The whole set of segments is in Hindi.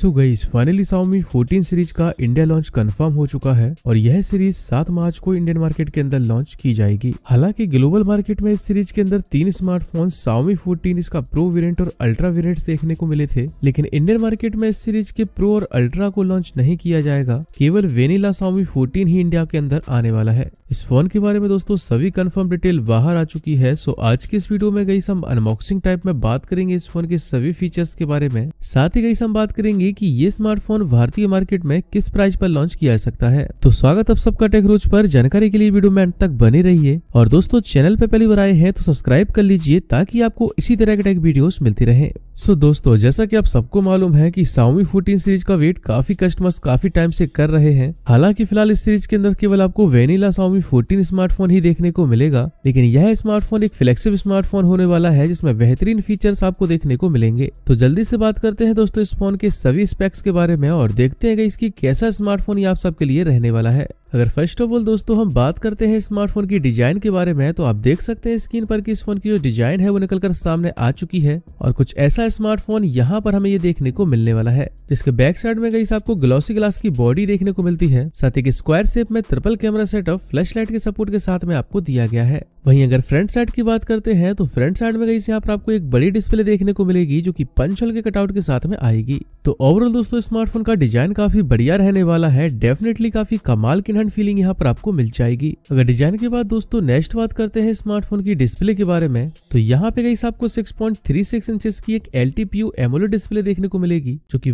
सो गई फाइनली साउमी 14 सीरीज का इंडिया लॉन्च कंफर्म हो चुका है और यह सीरीज 7 मार्च को इंडियन मार्केट के अंदर लॉन्च की जाएगी हालांकि ग्लोबल मार्केट में इस सीरीज के अंदर तीन स्मार्टफोन साउमी 14 इसका प्रो वेरिएंट और अल्ट्रा वेरिएंट्स देखने को मिले थे लेकिन इंडियन मार्केट में इस सीरीज के प्रो और अल्ट्रा को लॉन्च नहीं किया जाएगा केवल वेनिला साउमी फोर्टीन ही इंडिया के अंदर आने वाला है इस फोन के बारे में दोस्तों सभी कन्फर्म डिटेल बाहर आ चुकी है सो आज की इस वीडियो में गई हम अनबॉक्सिंग टाइप में बात करेंगे इस फोन के सभी फीचर्स के बारे में साथ ही गई हम बात करेंगे बताएंगे कि ये स्मार्टफोन भारतीय मार्केट में किस प्राइस पर लॉन्च किया जा सकता है तो स्वागत अब सबका टेक रोज पर जानकारी के लिए वीडियो में अंत तक बने रहिए और दोस्तों चैनल पर पहली बार आए हैं तो सब्सक्राइब कर लीजिए ताकि आपको इसी तरह के टेक वीडियोस मिलती रहे सो so, दोस्तों जैसा कि आप सबको मालूम है कि Xiaomi 14 सीरीज का वेट काफी कस्टमर्स काफी टाइम से कर रहे हैं हालांकि फिलहाल इस सीरीज के अंदर केवल आपको वेनिला Xiaomi 14 स्मार्टफोन ही देखने को मिलेगा लेकिन यह स्मार्टफोन एक फ्लेक्सिबल स्मार्टफोन होने वाला है जिसमें बेहतरीन फीचर्स आपको देखने को मिलेंगे तो जल्दी से बात करते हैं दोस्तों इस फोन के सभी स्पेक्स के बारे में और देखते हैं इसकी कैसा स्मार्टफोन ये आप सबके लिए रहने वाला है अगर फर्स्ट ऑफ ऑल दोस्तों हम बात करते हैं स्मार्टफोन की डिजाइन के बारे में तो आप देख सकते हैं स्क्रीन पर कि इस फोन की जो डिजाइन है वो निकलकर सामने आ चुकी है और कुछ ऐसा स्मार्टफोन यहाँ पर हमें ये देखने को मिलने वाला है जिसके बैक साइड में गई आपको ग्लॉसी ग्लास की बॉडी देखने को मिलती है साथ ही स्क्वायर शेप में triple camera setup flash light के सपोर्ट के साथ में आपको दिया गया है वहीं अगर फ्रंट साइड की बात करते हैं तो फ्रंट साइड में गई यहाँ पर आपको एक बड़ी डिस्प्ले देखने को मिलेगी जो कि पंचल के कटआउट के साथ में आएगी तो ओवरऑल दोस्तों स्मार्टफोन का डिजाइन काफी बढ़िया रहने वाला है डेफिनेटली काफी कमाल की फीलिंग यहाँ पर आपको मिल जाएगी अगर डिजाइन के बाद दोस्तों नेक्स्ट बात करते हैं स्मार्टफोन की डिस्प्ले के बारे में तो यहाँ पे गई आपको सिक्स इंचेस की एक एल टी डिस्प्ले देखने को मिलेगी जो की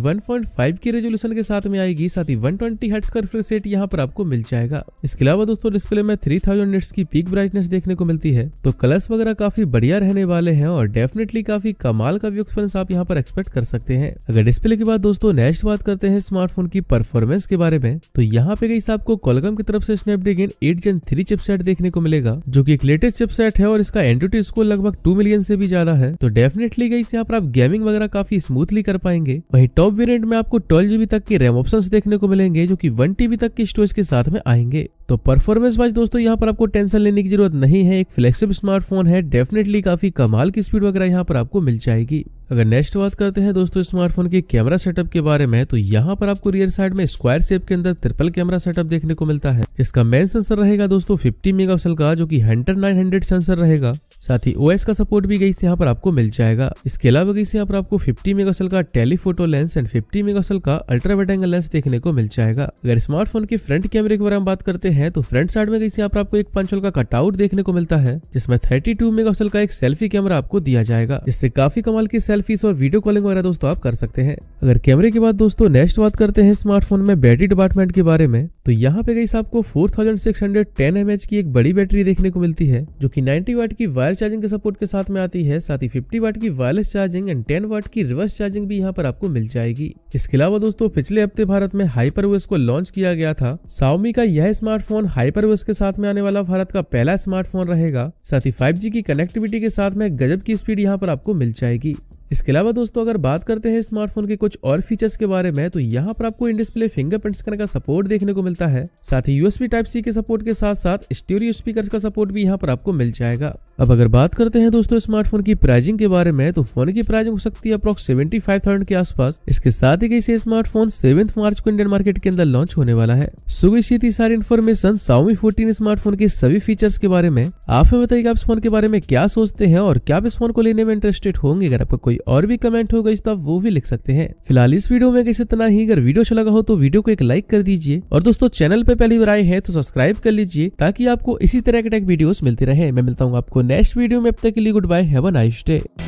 फाइव के रेजोल्यूशन के साथ में आएगी साथ ही वन ट्वेंटी का रिफ्रेश रेट यहाँ पर आपको मिल जाएगा इसके अलावा दोस्तों डिस्प्ले में थ्री थाउजेंड की पीक ब्राइटनेस देखने को मिलती है तो कलर्स वगैरह काफी बढ़िया रहने वाले हैं और डेफिनेटली काफी कमाल का व्यू एक्सपीरियंस आप यहाँ पर एक्सपेक्ट कर सकते हैं अगर डिस्प्ले के बाद दोस्तों नेक्स्ट बात करते हैं स्मार्टफोन की परफॉर्मेंस के बारे में तो यहाँ पे गई आपको कोलकम की तरफ से Snapdragon eight gen three chipset देखने को मिलेगा जो की एक लेटेस्ट चिपसेट है और इसका एंड्रॉइड स्कोर लगभग टू मिलियन से भी ज्यादा है तो डेफिनेटली गई यहाँ पर आप गेमिंग वगैरह काफी स्मूथली कर पाएंगे वही टॉप वेरियंट में आपको ट्वेल्व जीबी तक के रैम ऑप्शन देखने को मिलेंगे जो की वन टीबी तक की स्टोरेज के साथ में आएंगे तो परफॉर्मेंस वाइज दोस्तों यहाँ पर आपको टेंशन लेने की जरूरत नहीं है एक फ्लेक्सिबल स्मार्टफोन है डेफिनेटली काफी कमाल की स्पीड वगैरह यहाँ पर आपको मिल जाएगी अगर नेक्स्ट बात करते हैं दोस्तों स्मार्टफोन के कैमरा सेटअप के बारे में तो यहाँ पर आपको रियर साइड में स्क्वायर शेप के अंदर ट्रिपल कैमरा सेटअप देखने को मिलता है जिसका मेन सेंसर रहेगा दोस्तों 50 मेगापिक्सल का जो कि हंटर 900 सेंसर रहेगा साथ ही ओएस का सपोर्ट भी गई यहाँ पर आपको मिल जाएगा इसके अलावा गई यहाँ पर आपको 50 मेगापिक्सल का टेलीफोटो लेंस एंड 50 मेगापिक्सल का अल्ट्रा वाइड एंगल लेंस देखने को मिल जाएगा अगर स्मार्टफोन के फ्रंट कैमरे के बारे में बात करते हैं तो फ्रंट साइड में गई यहाँ पर आपको एक पंचोल का कटआउट देखने को मिलता है जिसमें थर्टी टू मेगापिक्सल का एक सेल्फी कैमरा आपको दिया जाएगा जिससे काफी कमाल की सेल्फीज और वीडियो कॉलिंग वगैरह दोस्तों आप कर सकते हैं अगर कैमरे के बाद दोस्तों नेक्स्ट बात करते हैं स्मार्टफोन में बैटरी डिपार्टमेंट के बारे में तो यहाँ पे गई आपको 4610 थाउजेंड की एक बड़ी बैटरी देखने को मिलती है जो कि 90 वाट की वायर चार्जिंग के सपोर्ट के साथ में आती है साथ ही 50 वाट की वायरलेस चार्जिंग एंड 10 वाट की रिवर्स चार्जिंग भी यहाँ पर आपको मिल जाएगी इसके अलावा दोस्तों पिछले हफ्ते भारत में हाइपर को लॉन्च किया गया था साउमी का यह स्मार्टफोन हाइपर के साथ में आने वाला भारत का पहला स्मार्टफोन रहेगा साथ ही फाइव की कनेक्टिविटी के साथ में गजब की स्पीड यहाँ पर आपको मिल जाएगी इसके अलावा दोस्तों अगर बात करते हैं स्मार्टफोन के कुछ और फीचर्स के बारे में तो यहाँ पर आपको इन डिस्प्ले फिंगरप्रिंट स्कैनर का सपोर्ट देखने को मिलता है साथ ही यूएसबी टाइप सी के सपोर्ट के साथ साथ स्टीरियो स्पीकर का सपोर्ट भी यहाँ पर आपको मिल जाएगा अब अगर बात करते हैं दोस्तों स्मार्टफोन की प्राइजिंग के बारे में तो फोन की प्राइजिंग हो सकती है अप्रोक्स सेवेंटी फाइव थाउजेंड के आसपास इसके साथ ही इसे स्मार्टफोन सेवेंथ मार्च को इंडियन मार्केट के अंदर लॉन्च होने वाला है सुबह सारी इन्फॉर्मेशन साउमी फोर्टीन स्मार्टफोन के सभी फीचर्स के बारे में आप हमें बताइए आप इस फोन के बारे में क्या सोचते हैं और क्या इस फोन को लेने में इंटरेस्टेड होंगे अगर आपका कोई कोई और भी कमेंट हो गई तो आप वो भी लिख सकते हैं फिलहाल इस वीडियो में कैसे इतना ही अगर वीडियो अच्छा लगा हो तो वीडियो को एक लाइक कर दीजिए और दोस्तों चैनल पे पहली बार आए हैं तो सब्सक्राइब कर लीजिए ताकि आपको इसी तरह के टेक वीडियो मिलते रहे मैं मिलता हूँ आपको नेक्स्ट वीडियो में अब तक के लिए गुड बाय है नाइस डे